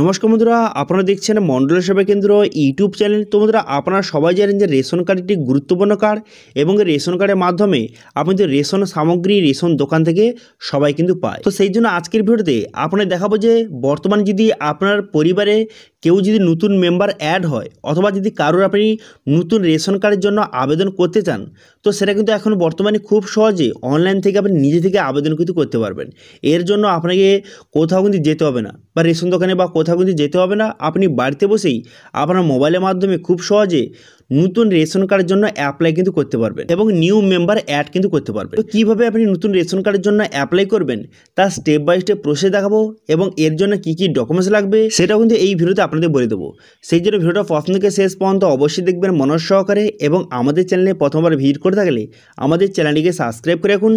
নমস্কার বন্ধুরা আপনারা দেখছেন মণ্ডল সেবা কেন্দ্র ইউটিউব চ্যানেল তো বন্ধুরা আপনারা সবাই জানেন যে রেশন কার্ড একটি গুরুত্বপূর্ণ কার্ড এবং রেশন কার্ডের মাধ্যমে আপনি যে রেশন সামগ্রী রেশন দোকান থেকে সবাই কিন্তু পায় তো সেই জন্য আজকের ভিডিওতে আপনার দেখাবো যে বর্তমানে যদি আপনার পরিবারে কেউ যদি নতুন মেম্বার অ্যাড হয় অথবা যদি কারোর আপনি নতুন রেশন কার্ডের জন্য আবেদন করতে চান তো সেটা কিন্তু এখন বর্তমানে খুব সহজে অনলাইন থেকে আপনি নিজে থেকে আবেদন কিন্তু করতে পারবেন এর জন্য আপনাকে কোথাও কিন্তু যেতে হবে না বা রেশন দোকানে বা কোথাও কিন্তু যেতে হবে না আপনি বাড়িতে বসেই আপনার মোবাইলের মাধ্যমে খুব সহজে নতুন রেশন কার্ডের জন্য অ্যাপ্লাই কিন্তু করতে পারবেন এবং নিউ মেম্বার অ্যাড কিন্তু করতে পারবেন তো কীভাবে আপনি নতুন রেশন কার্ডের জন্য অ্যাপ্লাই করবেন তা স্টেপ বাই স্টেপ প্রসেস দেখাবো এবং এর জন্য কি কি ডকুমেন্টস লাগবে সেটাও কিন্তু এই ভিডিওতে আপনাদের বলে দেবো সেই জন্য ভিডিওটা প্রথম থেকে শেষ পর্যন্ত অবশ্যই দেখবেন মনোজ সহকারে এবং আমাদের চ্যানেলে প্রথমবার ভিড় করে থাকলে আমাদের চ্যানেলটিকে সাবস্ক্রাইব করে রাখুন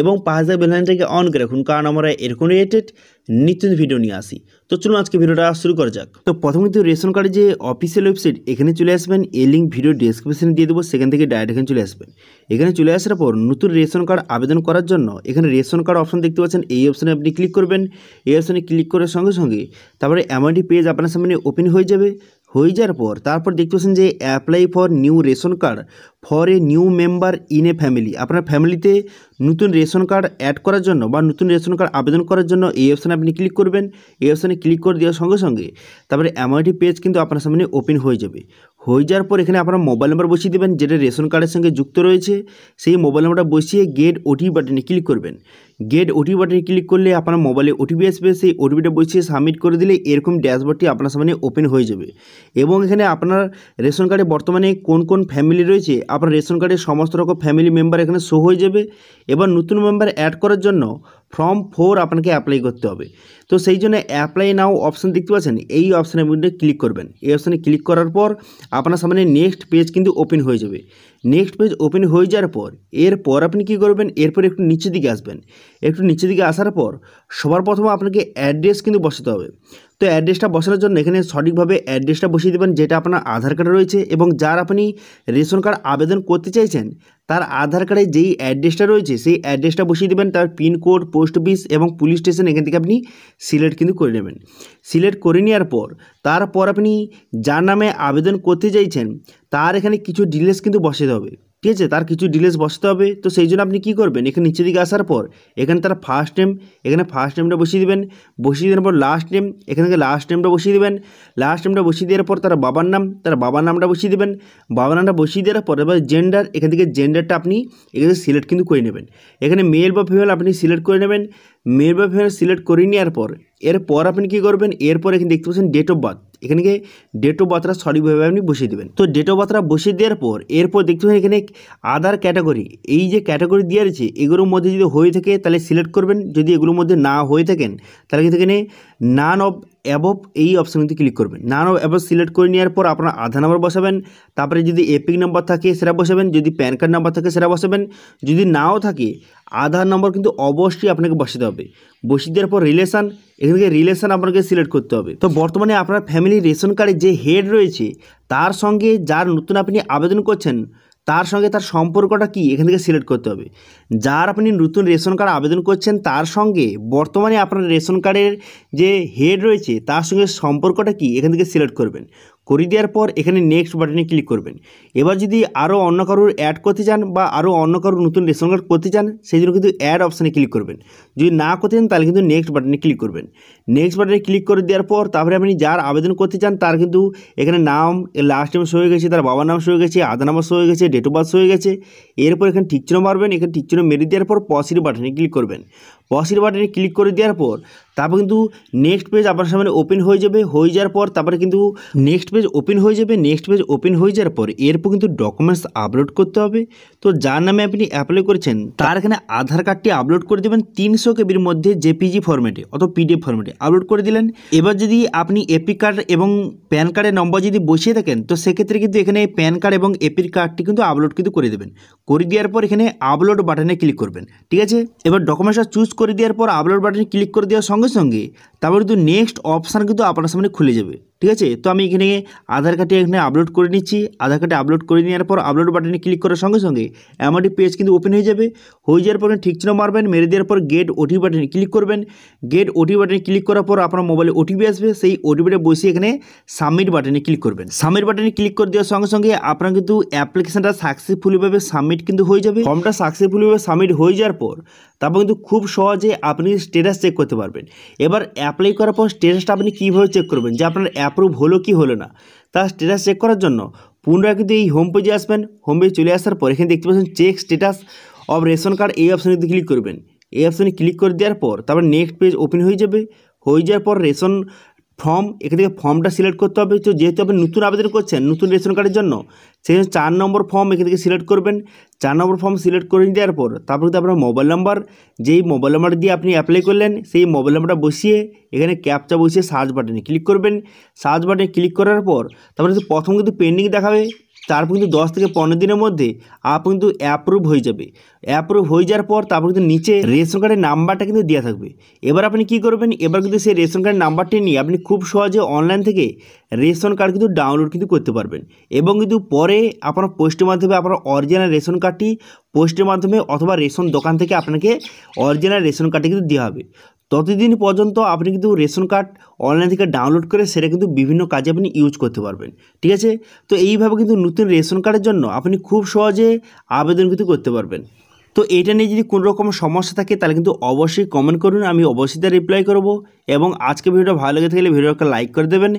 এবং পাঁচ হাজার বেলাইনটাকে অন করে রাখুন কারণ আমরা এরকম রিলেটেড নিত্য ভিডিও নিয়ে আসি তো চলুন আজকে ভিডিওটা শুরু করা যাক তো প্রথমে তো রেশন কার্ডের যে অফিসিয়াল ওয়েবসাইট এখানে চলে আসবেন এই লিঙ্ক ভিডিও ডিসক্রিপশানে দিয়ে দেবো সেখান থেকে ডাইরেক্ট এখানে চলে আসবেন এখানে চলে আসার পর নতুন রেশন কার্ড আবেদন করার জন্য এখানে রেশন কার্ড অপশন দেখতে পাচ্ছেন এই অপশানে আপনি ক্লিক করবেন এই অপশানে ক্লিক করার সঙ্গে সঙ্গে তারপরে অ্যামাউন্টটি পেজ আপনার সামনে ওপেন হয়ে যাবে হয়ে যাওয়ার পর তারপর দেখতে পাচ্ছেন যে apply for new ration card for a new member in a family আপনার ফ্যামিলিতে নতুন রেশন কার্ড অ্যাড করার জন্য বা নতুন রেশন কার্ড আবেদন করার জন্য এই অপশানে আপনি ক্লিক করবেন এই অপশানে ক্লিক করে দেওয়ার সঙ্গে সঙ্গে তারপরে অ্যামআইটি পেজ কিন্তু আপনার সামনে ওপেন হয়ে যাবে হয়ে যাওয়ার পর এখানে আপনার মোবাইল নাম্বার বসিয়ে দেবেন যেটা রেশন কার্ডের সঙ্গে যুক্ত রয়েছে সেই মোবাইল নাম্বারটা বসিয়ে গেট ওটিপি বাটনে ক্লিক করবেন গেট ওটিপি বাটনে ক্লিক করলে আপনার মোবাইলে ওটিপি আসবে সেই ওটিপিটা বসিয়ে সাবমিট করে দিলে এরকম ড্যাশবোর্ডটি আপনার সামনে ওপেন হয়ে যাবে এবং এখানে আপনার রেশন কার্ডে বর্তমানে কোন কোন ফ্যামিলি রয়েছে আপনার রেশন কার্ডের সমস্ত রকম ফ্যামিলি মেম্বার এখানে শো হয়ে যাবে এবার নতুন মেম্বার অ্যাড করার জন্য ফর্ম ফোর আপনাকে অ্যাপ্লাই করতে হবে তো সেই জন্য অ্যাপ্লাই নাও অপশান দেখতে পাচ্ছেন এই অপশানের মধ্যে ক্লিক করবেন এই অপশানে ক্লিক করার পর আপনার সামনে নেক্সট পেজ কিন্তু ওপেন হয়ে যাবে নেক্সট পেজ ওপেন হয়ে যাওয়ার পর এরপর আপনি কি করবেন এরপর একটু নিচের দিকে আসবেন একটু নিচের দিকে আসার পর সবার প্রথমে আপনাকে অ্যাড্রেস কিন্তু বসাতে হবে তো অ্যাড্রেসটা বসানোর জন্য এখানে সঠিকভাবে অ্যাড্রেসটা বসিয়ে দেবেন যেটা আপনার আধার কার্ডে রয়েছে এবং যার আপনি রেশন কার্ড আবেদন করতে চাইছেন তার আধার কার্ডে যেই অ্যাড্রেসটা রয়েছে সেই অ্যাড্রেসটা বসিয়ে দেবেন তার পিনকোড পোস্ট অফিস এবং পুলিশ স্টেশন এখান থেকে আপনি সিলেক্ট কিন্তু করে নেবেন সিলেক্ট করে নেওয়ার পর তারপর আপনি যার নামে আবেদন করতে চাইছেন তার এখানে কিছু ডিটেলস কিন্তু বসাতে হবে ঠিক আছে তার কিছু ডিটেলস বসাতে হবে তো সেই জন্য আপনি কী করবেন এখানে নিচের দিকে আসার পর এখানে তার ফার্স্ট নেম এখানে ফার্স্ট নেমটা বসিয়ে দেবেন বসিয়ে দেওয়ার পর লাস্ট নেম এখান থেকে লাস্ট নেমটা বসিয়ে দেবেন লাস্ট নেমটা বসিয়ে দেওয়ার পর তার বাবার নাম তার বাবার নামটা বসিয়ে দেবেন বাবার নামটা বসিয়ে দেওয়ার পর এবার জেন্ডার এখান থেকে জেন্ডারটা আপনি এখানে সিলেক্ট কিন্তু করে নেবেন এখানে মেল বা ফিমেল আপনি সিলেক্ট করে নেবেন মেল বা ফিমেল সিলেক্ট করে নেওয়ার পর এরপর আপনি কী করবেন এরপর এখানে দেখতে পাচ্ছেন ডেট অফ বার্থ এখানে ডেট অফ বার্থটা সঠিকভাবে আপনি বসিয়ে দেবেন তো ডেট অফ বার্থটা বসিয়ে দেওয়ার পর এরপর দেখতে পাবেন এখানে আদার ক্যাটাগরি এই যে ক্যাটাগরি দেওয়া রয়েছে এগুলোর মধ্যে যদি হয়ে থাকে তাহলে সিলেক্ট করবেন যদি এগুলোর মধ্যে না হয়ে থাকেন তাহলে কিন্তু এখানে নান অফ অ্যাবভ এই অপশানটিতে ক্লিক করবেন নান অ্যাবভ সিলেক্ট করে নেওয়ার পর আপনার আধার নাম্বার বসাবেন তারপরে যদি এপিক নাম্বার থাকে সেটা বসাবেন যদি প্যান কার্ড নাম্বার থাকে সেটা বসাবেন যদি নাও থাকে আধার নম্বর কিন্তু অবশ্যই আপনাকে বসাতে হবে বসিয়ে দেওয়ার পর রিলেশান এখান থেকে রিলেশান আপনাকে সিলেক্ট করতে হবে তো বর্তমানে আপনার ফ্যামিলি রেশন কার্ডে যে হেড রয়েছে তার সঙ্গে যার নতুন আপনি আবেদন করছেন তার সঙ্গে তার সম্পর্কটা কি এখান থেকে সিলেক্ট করতে হবে যার আপনি নতুন রেশন কার্ড আবেদন করছেন তার সঙ্গে বর্তমানে আপনার রেশন কার্ডের যে হেড রয়েছে তার সঙ্গে সম্পর্কটা কি এখান থেকে সিলেক্ট করবেন করে দেওয়ার পর এখানে নেক্সট বাটনে ক্লিক করবেন এবার যদি আরও অন্য কারোর অ্যাড করতে চান বা আরও অন্য কারোর নতুন রেশন কার্ড করতে চান সেই জন্য কিন্তু অ্যাড অপশানে ক্লিক করবেন যদি না করতে চান তাহলে কিন্তু নেক্সট বাটনে ক্লিক করবেন নেক্সট বাটনে ক্লিক করে দেওয়ার পর তারপরে আপনি যার আবেদন করতে চান তার কিন্তু এখানে নাম লাস্ট নেম শো হয়ে গেছে তার বাবার নাম শো হয়ে গেছে আধার নাম্বার হয়ে গেছে ডেট অফ বার্থ হয়ে গেছে এরপর এখানে ঠিকচিনো মারবেন এখানে ঠিকচিনো মেরে দেওয়ার পর পসির বাটনে ক্লিক করবেন পসির বাটনে ক্লিক করে দেওয়ার পর তারপর কিন্তু নেক্সট পেজ আপনার সামনে ওপেন হয়ে যাবে হয়ে যাওয়ার পর তারপরে কিন্তু নেক্সট পেজ ওপেন হয়ে যাবে নেক্সট পেজ ওপেন হয়ে যাওয়ার পর এরপর কিন্তু ডকুমেন্টস আপলোড করতে হবে তো যার নামে আপনি অ্যাপ্লাই করেছেন তার এখানে আধার কার্ডটি আপলোড করে দেবেন তিনশো কেবির মধ্যে জেপিজি ফর্মেটে অথবা পিডিএফ ফর্মেটে আপলোড করে দিলেন এবার যদি আপনি এপি কার্ড এবং প্যান কার্ডের নম্বর যদি বসিয়ে থাকেন তো সেক্ষেত্রে কিন্তু এখানে প্যান কার্ড এবং এপির কার্ডটি কিন্তু আপলোড কিন্তু করে দেবেন করে দেওয়ার পর এখানে আপলোড বাটনে ক্লিক করবেন ঠিক আছে এবার ডকুমেন্টসটা চুজ করে দেওয়ার পর আপলোড বাটনে ক্লিক করে দেওয়ার সঙ্গে সঙ্গে তারপর কিন্তু নেক্সট অপশান কিন্তু আপনার সামনে খুলে যাবে ঠিক আছে তো আমি এখানে আধার কার্ডটি এখানে আপলোড করে নিচ্ছি আধার কার্ডে আপলোড করে নেওয়ার পর আপলোড বাটনে ক্লিক করার সঙ্গে সঙ্গে এমনটি পেজ কিন্তু ওপেন হয়ে যাবে হয়ে যাওয়ার পর ঠিক চিহ্ন মারবেন মেরে দেওয়ার পর গেট ওটি বাটনে ক্লিক করবেন গেট ওটি বাটনে ক্লিক করার পর আপনার মোবাইলে ওটিপি আসবে সেই ওটিপিটা বসে এখানে সাবমিট বাটনে ক্লিক করবেন সাবমিট বাটনে ক্লিক করে দেওয়ার সঙ্গে সঙ্গে আপনার কিন্তু অ্যাপ্লিকেশনটা সাকসেসফুলিভাবে সাবমিট কিন্তু হয়ে যাবে ফর্মটা সাকসেসফুলিভাবে সাবমিট হয়ে যাওয়ার পর তারপর কিন্তু খুব সহজে আপনি স্টেটাস চেক করতে পারবেন এবার অ্যাপ্লাই করার পর স্টেটাসটা আপনি কীভাবে চেক করবেন যে আপনার অ্যাপ্রুভ হলো কি হলো না তার স্ট্যাটাস চেক করার জন্য পুনরায় কিন্তু এই হোম পেজে আসবেন হোম পেজে চলে আসার পর এখানে দেখতে পাচ্ছেন check status of ration card এই অপশানে কিন্তু ক্লিক করবেন এই অপশানে ক্লিক করে দেওয়ার পর তারপর নেক্সট পেজ ওপেন হয়ে যাবে হয়ে যাওয়ার পর রেশন ফর্ম এখান থেকে ফর্মটা সিলেক্ট করতে হবে তো যেহেতু আপনি নতুন আবেদন করছেন নতুন রেশন কার্ডের জন্য সেই জন্য চার নম্বর ফর্ম এখান থেকে সিলেক্ট করবেন চার নম্বর ফর্ম সিলেক্ট করে দেওয়ার পর তারপর কিন্তু আপনার মোবাইল নাম্বার যেই মোবাইল নাম্বার দিয়ে আপনি অ্যাপ্লাই করলেন সেই মোবাইল নাম্বারটা বসিয়ে এখানে ক্যাপচা বসিয়ে সার্চ বাটনে ক্লিক করবেন সার্চ বাটনে ক্লিক করার পর তারপরে প্রথম কিন্তু পেন্ডিং দেখাবে তারপর কিন্তু দশ থেকে পনেরো দিনের মধ্যে আপ কিন্তু অ্যাপ্রুভ হয়ে যাবে অ্যাপ্রুভ হয়ে যাওয়ার পর তারপর কিন্তু নিচে রেশন কার্ডের নাম্বারটা কিন্তু দেওয়া থাকবে এবার আপনি কি করবেন এবার কিন্তু সেই রেশন কার্ডের নাম্বারটি নিয়ে আপনি খুব সহজে অনলাইন থেকে রেশন কার্ড কিন্তু ডাউনলোড কিন্তু করতে পারবেন এবং কিন্তু পরে আপনার পোস্টের মাধ্যমে আপনার অরিজিনাল রেশন কার্ডটি পোস্টের মাধ্যমে অথবা রেশন দোকান থেকে আপনাকে অরিজিনাল রেশন কার্ডটি কিন্তু দেওয়া হবে ততদিন পর্যন্ত আপনি কিন্তু রেশন কার্ড অনলাইন থেকে ডাউনলোড করে সেটা কিন্তু বিভিন্ন কাজে আপনি ইউজ করতে পারবেন ঠিক আছে তো এইভাবে কিন্তু নতুন রেশন কার্ডের জন্য আপনি খুব সহজে আবেদন কিন্তু করতে পারবেন তো এটা নিয়ে যদি কোনো রকম সমস্যা থাকে তাহলে কিন্তু অবশ্যই কমেন্ট করুন আমি অবশ্যই তার রিপ্লাই করব এবং আজকে ভিডিওটা ভালো লেগে থাকলে ভিডিওকে লাইক করে দেবেন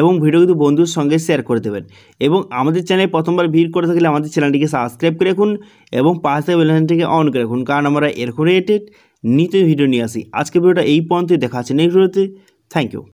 এবং ভিডিও কিন্তু বন্ধুর সঙ্গে শেয়ার করে দেবেন এবং আমাদের চ্যানেলে প্রথমবার ভিড় করে থাকলে আমাদের চ্যানেলটিকে সাবস্ক্রাইব করে রাখুন এবং পাশে বেলাইনটিকে অন করে রাখুন কারণ আমরা এরকম রিলেটেড নিতে ভিডিও নিয়ে আসি আজকে ভিডিওটা এই পর্যন্তই দেখা আছে নেক্সট ভিডিওতে থ্যাংক ইউ